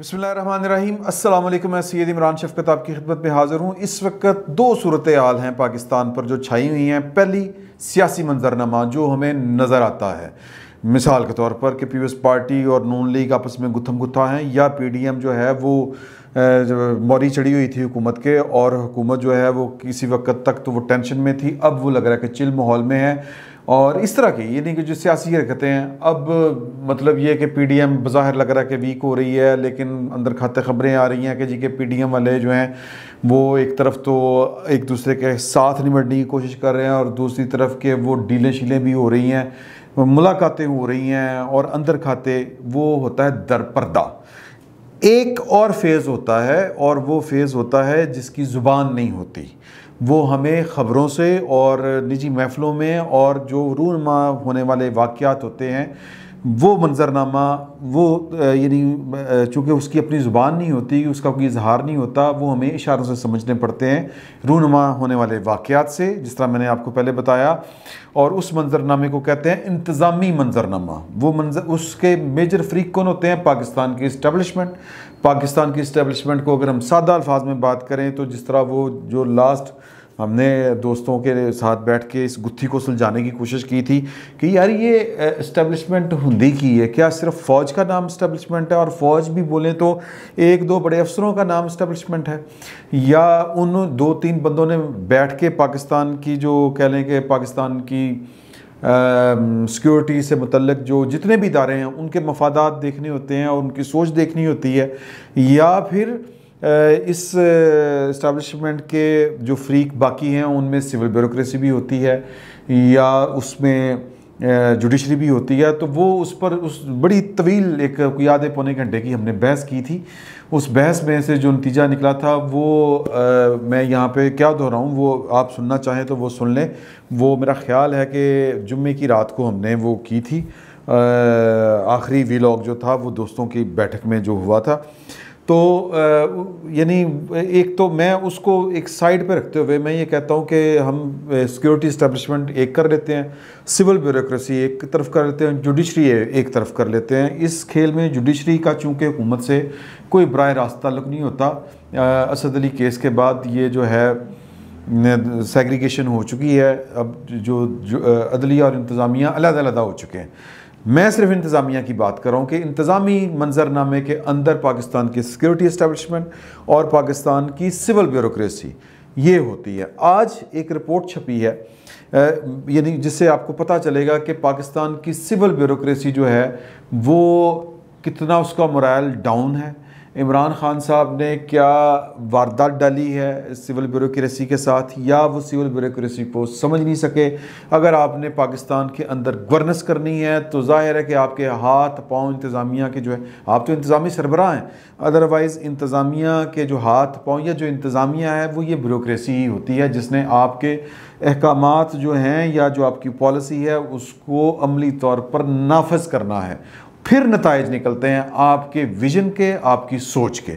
बसमीम अल्लाम मैं सैद इमरान शफकत आपकी खिदमत में हाज़िर हूँ इस वक्त दो सूरत हाल हैं पाकिस्तान पर जो छाई हुई हैं पहली सियासी मंजरनामा जो हमें नज़र आता है मिसाल के तौर पर कि पीपल्स पार्टी और नून लीग आपस में गुथम गुथा हैं या पी डी एम जो है वो मोरी चढ़ी हुई थी हुकूमत के और हुकूमत जो है वो किसी वक्त तक तो वो टेंशन में थी अब वो लग रहा है कि चिल माहौल में है और इस तरह की यानी कि जो सियासी हरकतें हैं अब मतलब ये कि पी डी एम बाहर लग रहा है कि वीक हो रही है लेकिन अंदर खाते खबरें आ रही हैं कि जी के पी डी एम वाले जो हैं वो एक तरफ तो एक दूसरे के साथ निमटने की कोशिश कर रहे हैं और दूसरी तरफ के वो डीलें शीलें भी हो रही हैं मुलाकातें हो रही हैं और अंदर खाते वो होता है दरपर्दा एक और फेज़ होता है और वो फेज़ होता है जिसकी ज़ुबान नहीं होती वो हमें ख़बरों से और निजी महफ़लों में और जो रूनमा होने वाले वाक़ात होते हैं वो मंज़रनामा वो यानी चूँकि उसकी अपनी ज़ुबान नहीं होती उसका कोई इजहार नहीं होता वो हमें इशारों से समझने पड़ते हैं रूनमा होने वाले वाक़ात से जिस तरह मैंने आपको पहले बताया और उस मंज़रनामे को कहते हैं इंतज़ामी मंज़रनामा वो मंजर उसके मेजर फ्रीक कौन होते हैं पाकिस्तान की इस्टबलिशमेंट पाकिस्तान की इस्टेबलिशमेंट को अगर हम सादा अल्फाज में बात करें तो जिस तरह वो जो लास्ट हमने दोस्तों के साथ बैठ के इस गुत्थी को सुलझाने की कोशिश की थी कि यार ये इस्टेबलिशमेंट हुंदी की है क्या सिर्फ फ़ौज का नाम इस्टेबलिशमेंट है और फ़ौज भी बोलें तो एक दो बड़े अफसरों का नाम इस्टेबलिशमेंट है या उन दो तीन बंदों ने बैठ के पाकिस्तान की जो कह लें कि पाकिस्तान की सिक्योरिटी से मुतलक जो जितने भी इदारे हैं उनके मफादात देखने होते हैं और उनकी सोच देखनी होती है या फिर इस इस्टबलिशमेंट के जो फ्रीक बाकी हैं उनमें सिविल ब्यूरोसी भी होती है या उसमें जुडिशरी भी होती है तो वो उस पर उस बड़ी तवील एक याद पौने घंटे की हमने बहस की थी उस बहस में से जो नतीजा निकला था वो आ, मैं यहाँ पे क्या दोहराऊँ वो आप सुनना चाहें तो वो सुन लें वो मेरा ख्याल है कि जुम्मे की रात को हमने वो की थी आखिरी वीलॉग जो था वो दोस्तों की बैठक में जो हुआ था तो यानी एक तो मैं उसको एक साइड पर रखते हुए मैं ये कहता हूँ कि हम सिक्योरिटी इस्टेब्लिशमेंट एक कर लेते हैं सिविल ब्यूरोक्रेसी एक तरफ कर लेते हैं जुडिशरी एक तरफ कर लेते हैं इस खेल में जुडिशरी का चूँकि हुकूमत से कोई बरह रास्ता लुक नहीं होता असद अली केस के बाद ये जो है सेग्रीगेशन हो चुकी है अब जो, जो अदलिया और इंतज़ामिया अलग-अलग हो चुके हैं मैं सिर्फ इंतज़ामिया की बात कर रहा हूँ कि इंतज़ामी मंजरनामे के अंदर पाकिस्तान की सिक्योरिटी इस्टेबलिशमेंट और पाकिस्तान की सिविल ब्यूरोसी ये होती है आज एक रिपोर्ट छपी है यानी जिससे आपको पता चलेगा कि पाकिस्तान की सिविल ब्यूरोसी जो है वो कितना उसका मोरल डाउन है इमरान खान साहब ने क्या वारदात डाली है सिविल ब्यूरोसी के साथ या वो सिविल ब्यूरोसी को समझ नहीं सके अगर आपने पाकिस्तान के अंदर गवर्नेंस करनी है तो जाहिर है कि आपके हाथ पाँव इंतज़ामिया के जो है आप तो इंतज़ामी सरबरा हैं अदरवाइज़ इंतज़ामिया के जो हाथ पाँव या जो इंतज़ामिया है वो ये ब्यूरोसी ही होती है जिसने आपके अहकाम जो हैं या जो आपकी पॉलिसी है उसको अमली तौर पर नाफज करना है फिर नतज निकलते हैं आपके विजन के आपकी सोच के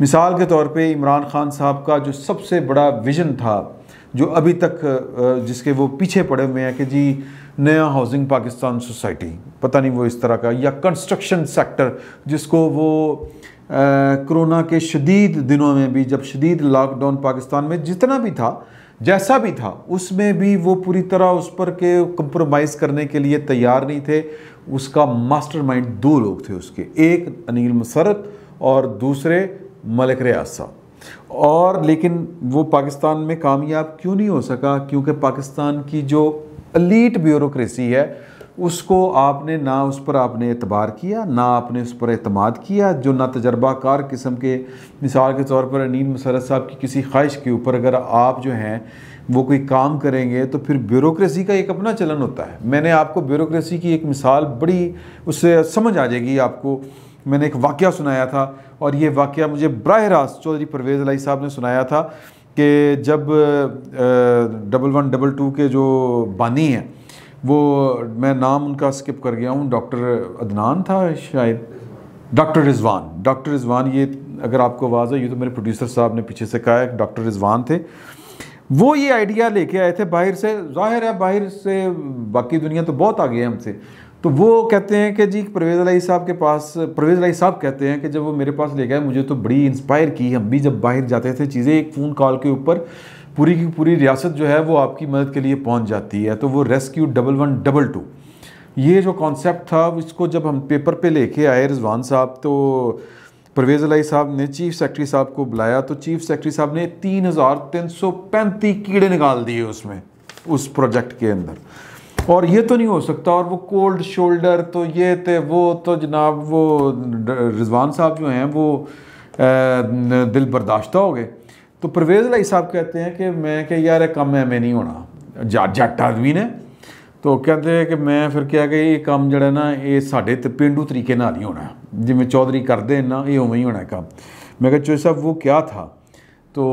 मिसाल के तौर पे इमरान खान साहब का जो सबसे बड़ा विजन था जो अभी तक जिसके वो पीछे पड़े हुए हैं कि जी नया हाउसिंग पाकिस्तान सोसाइटी पता नहीं वो इस तरह का या कंस्ट्रक्शन सेक्टर जिसको वो कोरोना के शदीद दिनों में भी जब शदीद लॉकडाउन पाकिस्तान में जितना भी था जैसा भी था उसमें भी वो पूरी तरह उस पर के कंप्रोमाइज़ करने के लिए तैयार नहीं थे उसका मास्टरमाइंड दो लोग थे उसके एक अनिल मसरत और दूसरे मलिक रियासा और लेकिन वो पाकिस्तान में कामयाब क्यों नहीं हो सका क्योंकि पाकिस्तान की जो अलीट ब्यूरोक्रेसी है उसको आपने ना उस पर आपने एतबार किया ना आपने उस पर अतमाद किया जो ना तजर्बाकार किस्म के मिसाल के तौर पर अनिल मसरत साहब की किसी ख्वाहिश के ऊपर अगर आप जो हैं वो कोई काम करेंगे तो फिर ब्यूरोसी का एक अपना चलन होता है मैंने आपको ब्यूरोसी की एक मिसाल बड़ी उससे समझ आ जाएगी आपको मैंने एक वाक़ सुनाया था और ये वाक़ मुझे बरह रास्त चौधरी परवेज़ अलाई साहब ने सुनाया था कि जब डबल वन डबल टू के जो बानी हैं वो मैं नाम उनका स्किप कर गया हूँ डॉक्टर अदनान था शायद डॉक्टर रिजवान डॉक्टर रिजवान ये अगर आपको आवाज़ आई तो मेरे प्रोड्यूसर साहब ने पीछे से कहा है डॉक्टर रिजवान थे वो ये आइडिया लेके आए थे बाहर से जाहिर है बाहर से बाकी दुनिया तो बहुत आगे है हमसे तो वो कहते हैं कि जी परवेज़ अलाई साहब के पास परवेज़ अलाई साहब कहते हैं कि जब वो मेरे पास ले गए मुझे तो बड़ी इंस्पायर की हम भी जब बाहर जाते थे चीज़ें एक फ़ोन कॉल के ऊपर पूरी की पूरी रियासत जो है वो आपकी मदद के लिए पहुंच जाती है तो वो rescue double one double two ये जो कॉन्सेप्ट था इसको जब हम पेपर पे लेके आए रिजवान साहब तो परवेज़ अलाई साहब ने चीफ सेक्रेटरी साहब को बुलाया तो चीफ सेक्रेटरी साहब ने तीन हज़ार तीन सौ पैंतीस कीड़े निकाल दिए उसमें उस प्रोजेक्ट के अंदर और ये तो नहीं हो सकता और वो कोल्ड शोल्डर तो ये थे वो तो जनाब वो रिजवान साहब जो हैं वो दिल बर्दाश्त हो गए तो परवेज़ लाई साहब कहते हैं कि मैं क्या यार कम एवें नहीं होना जा जट आदमी ने तो कहते हैं कि मैं फिर क्या कि ये काम जड़ा ना ये साढ़े तो पेंडू तरीके ना ही होना जिमें चौधरी करते हैं ना ये उवें ही होना काम मैं कहा चोई साहब वो क्या था तो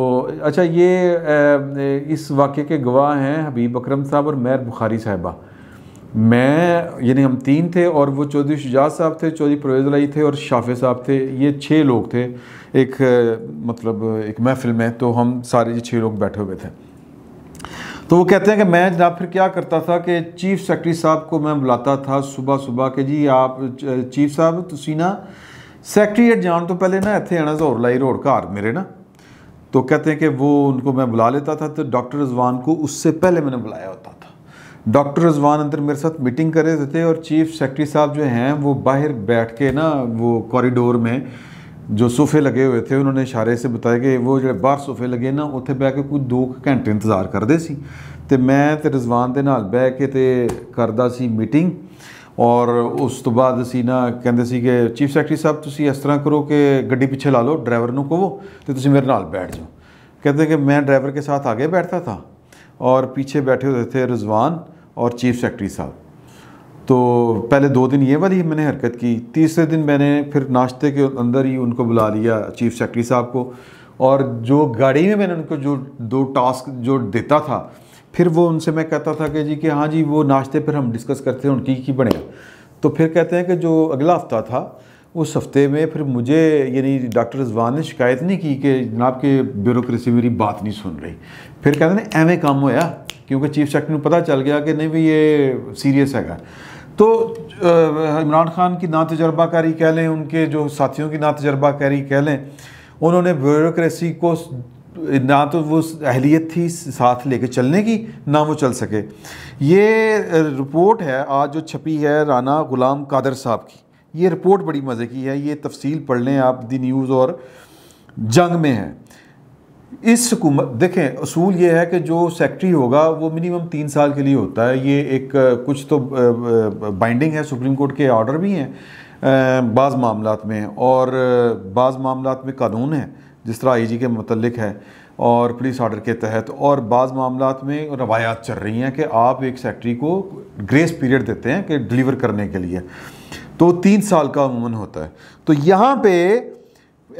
अच्छा ये इस वाक्य के गवाह हैं हबीब अकरम साहब और मैर बुखारी साहिबा मैं यानी हम तीन थे और वो चौधरी शुजात साहब थे चौधरी परवेज लाई थे और शाफे साहब थे ये छः लोग थे एक मतलब एक महफिल में तो हम सारे ये छः लोग बैठे हुए थे तो वो कहते हैं कि मैं जनाब फिर क्या करता था कि चीफ सेक्रेटरी साहब को मैं बुलाता था सुबह सुबह के जी आप चीफ साहब तुम ना सैक्रटरीट जान तो पहले ना इतने आना जोर लाई रोड घर मेरे ना तो कहते हैं कि वो उनको मैं बुला लेता था तो डॉक्टर रजवान को उससे पहले मैंने बुलाया होता था डॉक्टर रजवान अंदर मेरे साथ मीटिंग कर रहे थे और चीफ सेक्रेटरी साहब जो हैं वो बाहर बैठ के ना वो कॉरीडोर में जो सोफे लगे हुए थे उन्होंने इशारे से बताया कि वो ਜਿਹੜੇ ਬਾਹਰ ਸੋਫੇ ਲੱਗੇ ਨਾ ਉੱਥੇ ਬਹਿ ਕੇ ਕੋਈ 2 ਘੰਟੇ ਇੰਤਜ਼ਾਰ ਕਰਦੇ ਸੀ ਤੇ ਮੈਂ ਤੇ ਰਿਜ਼ਵਾਨ ਦੇ ਨਾਲ ਬਹਿ ਕੇ ਤੇ ਕਰਦਾ ਸੀ ਮੀਟਿੰਗ ਔਰ ਉਸ ਤੋਂ ਬਾਅਦ ਅਸੀਂ ਨਾ ਕਹਿੰਦੇ ਸੀ ਕਿ ਚੀਫ ਸੈਕਟਰੀ ਸਾਹਿਬ ਤੁਸੀਂ ਇਸ ਤਰ੍ਹਾਂ ਕਰੋ ਕਿ ਗੱਡੀ ਪਿੱਛੇ ਲਾ ਲਓ ਡਰਾਈਵਰ ਨੂੰ ਕਹੋ ਤੇ ਤੁਸੀਂ ਮੇਰੇ ਨਾਲ ਬੈਠ ਜਾਓ कहते कि मैं ड्राइवर के साथ आगे बैठता था और पीछे बैठे होते थे रिजवान और चीफ सेक्रेटरी साहब तो पहले दो दिन ये वाली मैंने हरकत की तीसरे दिन मैंने फिर नाश्ते के अंदर ही उनको बुला लिया चीफ सेक्रेटरी साहब को और जो गाड़ी में मैंने उनको जो दो टास्क जो देता था फिर वो उनसे मैं कहता था कि जी कि हाँ जी वो नाश्ते पर हम डिस्कस करते हैं उनकी की बनेगा तो फिर कहते हैं कि जो अगला हफ्ता था उस हफ़्ते में फिर मुझे यानी डॉक्टर रजवान ने शिकायत नहीं की कि जनाब के ब्यूरोसी मेरी बात नहीं सुन रही फिर कहते ना एवें काम होया क्योंकि चीफ सेक्रेटरी को पता चल गया कि नहीं भाई ये सीरियस हैगा तो इमरान खान की ना तजर्बाकारी कह लें उनके जो साथियों की ना तजर्बाकारी कह लें उन्होंने ब्यूरोसी को ना तो वो अहलीत थी साथ लेके चलने की ना वो चल सके ये रिपोर्ट है आज जो छपी है राना गुलाम कादर साहब की ये रिपोर्ट बड़ी मज़े की है ये तफसील पढ़ लें आप दी न्यूज़ और जंग में है इस हुकूमत देखें असूल ये है कि जो सेक्रेटरी होगा वो मिनिमम तीन साल के लिए होता है ये एक कुछ तो बाइंडिंग है सुप्रीम कोर्ट के ऑर्डर भी हैं बाज़ मामला में और बाज़ मामला में कानून है जिस तरह आई जी के मतलब है और पुलिस ऑर्डर के तहत और बाज़ मामला में रवायात चल रही हैं कि आप एक सेक्रेटरी को ग्रेस पीरियड देते हैं कि डिलीवर करने के लिए तो तीन साल का अमूमन होता है तो यहाँ पे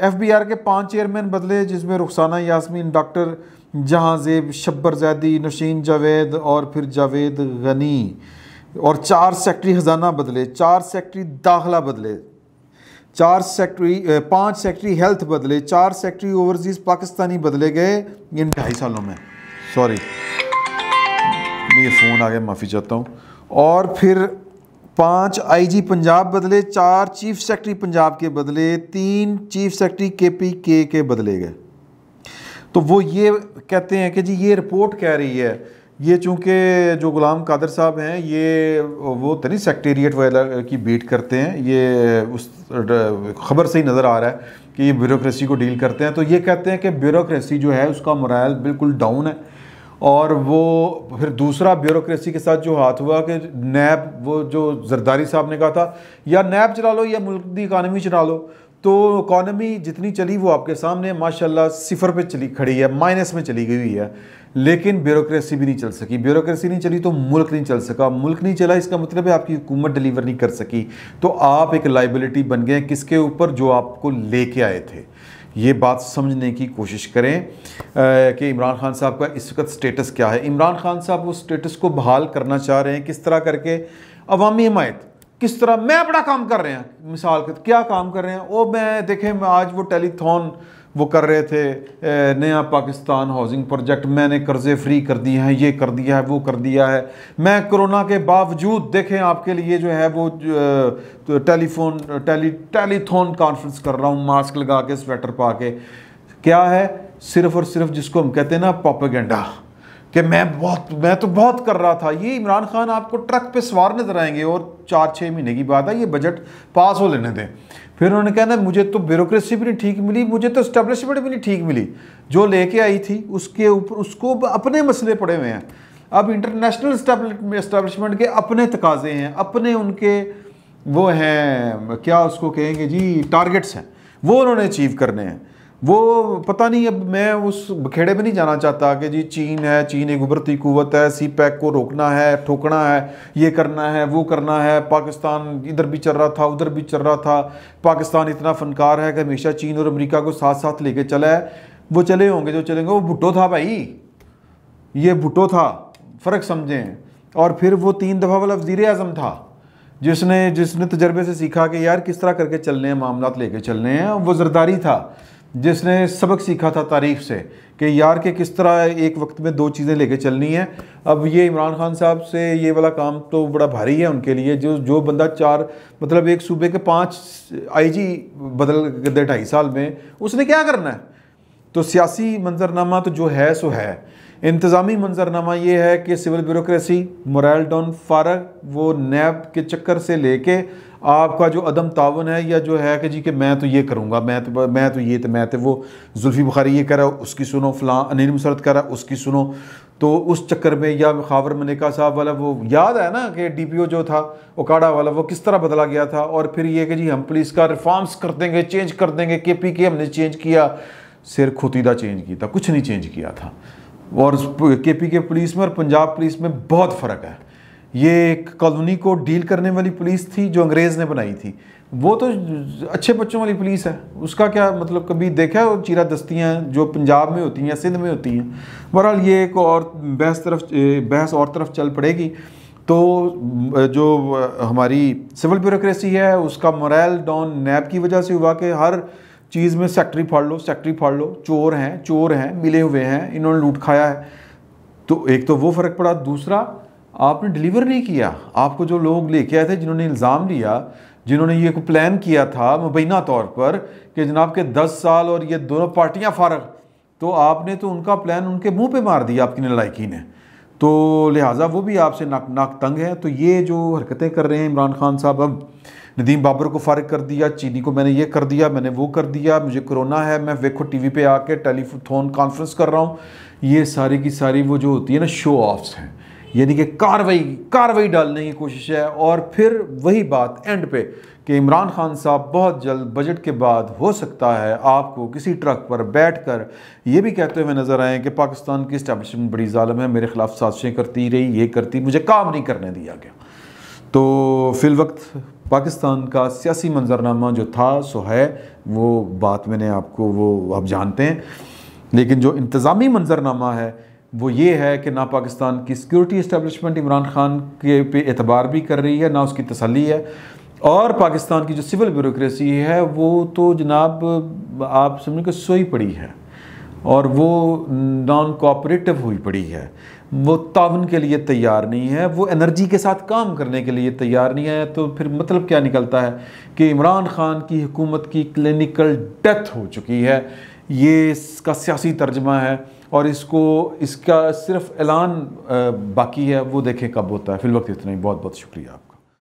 एफ बी आर के पांच चेयरमैन बदले जिसमें रुखसाना यासमीन डॉक्टर जहाँजेब शब्बर जैदी नशीन जावेद और फिर जावेद गनी और चार सेक्ट्री ख़जाना बदले चार सेक्रेटरी दाखला बदले चार सेक्रेटरी पांच सेक्रेटरी हेल्थ बदले चार सेक्ट्री ओवरसीज़ पाकिस्तानी बदले गए इन ढाई सालों में सॉरी मैं ये फ़ोन आ गया माफ़ी चाहता हूँ और फिर पाँच आईजी पंजाब बदले चार चीफ सेक्रेटरी पंजाब के बदले तीन चीफ सेक्रेटरी पी के के बदले गए तो वो ये कहते हैं कि जी ये रिपोर्ट कह रही है ये चूँकि जो गुलाम कादर साहब हैं ये वो तो नहीं सेक्रेटेरिएट वगैरह की बीट करते हैं ये उस खबर से ही नज़र आ रहा है कि ये ब्यूरोसी को डील करते हैं तो ये कहते हैं कि ब्यूरोसी जो है उसका मोरल बिल्कुल डाउन है और वो फिर दूसरा ब्यूरोक्रेसी के साथ जो हाथ हुआ कि नैब वो जो जरदारी साहब ने कहा था या नैब चला लो या मुल्क की इकानमी चला लो तो इकानमी जितनी चली वो आपके सामने माशाल्लाह सिफर पे चली खड़ी है माइनस में चली गई हुई है लेकिन ब्यूरोक्रेसी भी नहीं चल सकी ब्यूरोक्रेसी नहीं चली तो मुल्क नहीं चल सका मुल्क नहीं चला इसका मतलब है आपकी हुकूमत डिलीवर नहीं कर सकी तो आप एक लाइबिलिटी बन गए किसके ऊपर जो आपको लेके आए थे ये बात समझने की कोशिश करें कि इमरान खान साहब का इस वक्त स्टेटस क्या है इमरान खान साहब उस स्टेटस को बहाल करना चाह रहे हैं किस तरह करके अवामी हमायत किस तरह मैं बड़ा काम कर रहे हैं मिसाल के क्या काम कर रहे हैं ओ मैं देखें मैं आज वो टेलीथॉन वो कर रहे थे नया पाकिस्तान हाउसिंग प्रोजेक्ट मैंने कर्ज़े फ्री कर दिए हैं ये कर दिया है वो कर दिया है मैं कोरोना के बावजूद देखें आपके लिए जो है वो तो टेलीफोन टेली टेलीथोन कॉन्फ्रेंस कर रहा हूँ मास्क लगा के स्वेटर पा के क्या है सिर्फ़ और सिर्फ जिसको हम कहते हैं ना प्रोपेगेंडा कि मैं बहुत मैं तो बहुत कर रहा था ये इमरान खान आपको ट्रक पे सवार नजर आएंगे और चार छः महीने की बात है ये बजट पास हो लेने दें फिर उन्होंने कहा ना मुझे तो ब्यूरोसी भी नहीं ठीक मिली मुझे तो इस्टेब्लिशमेंट भी नहीं ठीक मिली जो लेके आई थी उसके ऊपर उसको अपने मसले पड़े हुए हैं अब इंटरनेशनल इस्टेब्लिशमेंट के अपने तकाजे हैं अपने उनके वो हैं क्या उसको कहेंगे जी टारगेट्स हैं वो उन्होंने अचीव करने हैं वो पता नहीं अब मैं उस बखेड़े में नहीं जाना चाहता कि जी चीन है चीन एक उभरती कुवत है सी पैक e को रोकना है ठोकना है ये करना है वो करना है पाकिस्तान इधर भी चल रहा था उधर भी चल रहा था पाकिस्तान इतना फनकार है कि हमेशा चीन और अमेरिका को साथ साथ लेके चला है वो चले होंगे जो चलेंगे वो भुट्टो था भाई ये भुट्टो था फ़र्क समझें और फिर वो तीन दफ़ा वाला वजीर अजम था जिसने जिसने तजर्बे से सीखा कि यार किस तरह करके चलने हैं मामला लेके चलने हैं वो जरदारी था जिसने सबक सीखा था तारीफ से कि यार के किस तरह एक वक्त में दो चीज़ें लेके चलनी है अब ये इमरान खान साहब से ये वाला काम तो बड़ा भारी है उनके लिए जो जो बंदा चार मतलब एक सूबे के पांच आईजी बदल दे ढाई साल में उसने क्या करना है तो सियासी मंजरनामा तो जो है सो है इंतज़ामी मंजरनामा ये है कि सिविल ब्यूरोसी मोरल डॉन फारग वो नैब के चक्कर से लेके आपका जो अदम तावन है या जो है कि जी कि मैं तो ये करूँगा मैं तो मैं तो ये तो मैं तो वो जुल्फ़ी बुखारी ये करा उसकी सुनो फलां अनिल मुसरत करा उसकी सुनो तो उस चक्कर में या खावर मनिका साहब वाला वो याद है ना कि डी पी ओ जो था ओकाड़ा वाला वो किस तरह बदला गया था और फिर ये कि जी हम पुलिस का रिफॉर्म्स कर देंगे चेंज कर देंगे के पी के हमने चेंज किया सिर खुतीदा चेंज किया था कुछ नहीं चेंज किया था और के पी के पुलिस में और पंजाब पुलिस में बहुत फ़र्क है ये एक कॉलोनी को डील करने वाली पुलिस थी जो अंग्रेज़ ने बनाई थी वो तो अच्छे बच्चों वाली पुलिस है उसका क्या मतलब कभी देखा है चीरा दस्तियाँ जो पंजाब में होती हैं सिंध में होती हैं बहरहाल ये एक और बहस तरफ बहस और तरफ चल पड़ेगी तो जो हमारी सिविल ब्यूरोसी है उसका मोरल डाउन नैब की वजह से हुआ कि हर चीज़ में सेक्ट्री फाड़ लो सेक्ट्री फाड़ लो चोर हैं चोर हैं मिले हुए हैं इन्होंने लूट खाया है तो एक तो वो फ़र्क पड़ा दूसरा आपने डिलीवर नहीं किया आपको जो लोग लेके आए थे जिन्होंने इल्ज़ाम लिया जिन्होंने ये को प्लान किया था मुबैना तौर पर कि जनाब के दस साल और ये दोनों पार्टियाँ फ़ारग तो आपने तो उनका प्लान उनके मुंह पे मार दिया आपकी नलायकी ने तो लिहाजा वो भी आपसे नाक नाक तंग है तो ये जो हरकतें कर रहे हैं इमरान खान साहब अब नदीम बाबर को फारग कर दिया चीनी को मैंने ये कर दिया मैंने वो कर दिया मुझे कोरोना है मैं देखो टी वी पर आके टेलीफोन कॉन्फ्रेंस कर रहा हूँ ये सारी की सारी वो जो होती है ना शो ऑफ्स हैं यानी कि कार्रवाई कार्रवाई डालने की कोशिश है और फिर वही बात एंड पे कि इमरान खान साहब बहुत जल्द बजट के बाद हो सकता है आपको किसी ट्रक पर बैठ कर ये भी कहते हुए नज़र आए कि पाकिस्तान की इस्टेबलिशमेंट बड़ी ालम है मेरे खिलाफ साजिशें करती रही ये करती मुझे काम नहीं करने दिया गया तो फिल वक्त पाकिस्तान का सियासी मंजरनामा जो था सो है वो बात मैंने आपको वो आप जानते हैं लेकिन जो इंतज़ामी मंजरनामा है वो ये है कि ना पाकिस्तान की सिक्योरिटी इस्टेबलिशमेंट इमरान खान के पे एतबार भी कर रही है ना उसकी तसली है और पाकिस्तान की जो सिविल ब्यूरोसी है वो तो जनाब आप समझ के सोई पड़ी है और वो नॉन कोऑपरेटिव हुई पड़ी है वो तावन के लिए तैयार नहीं है वो एनर्जी के साथ काम करने के लिए तैयार नहीं है तो फिर मतलब क्या निकलता है कि इमरान खान की हुकूमत की क्लिनिकल डेथ हो चुकी है ये इसका सियासी तर्जमा है और इसको इसका सिर्फ ऐलान बाकी है वो देखें कब होता है फिलवक्त इतना ही बहुत बहुत शुक्रिया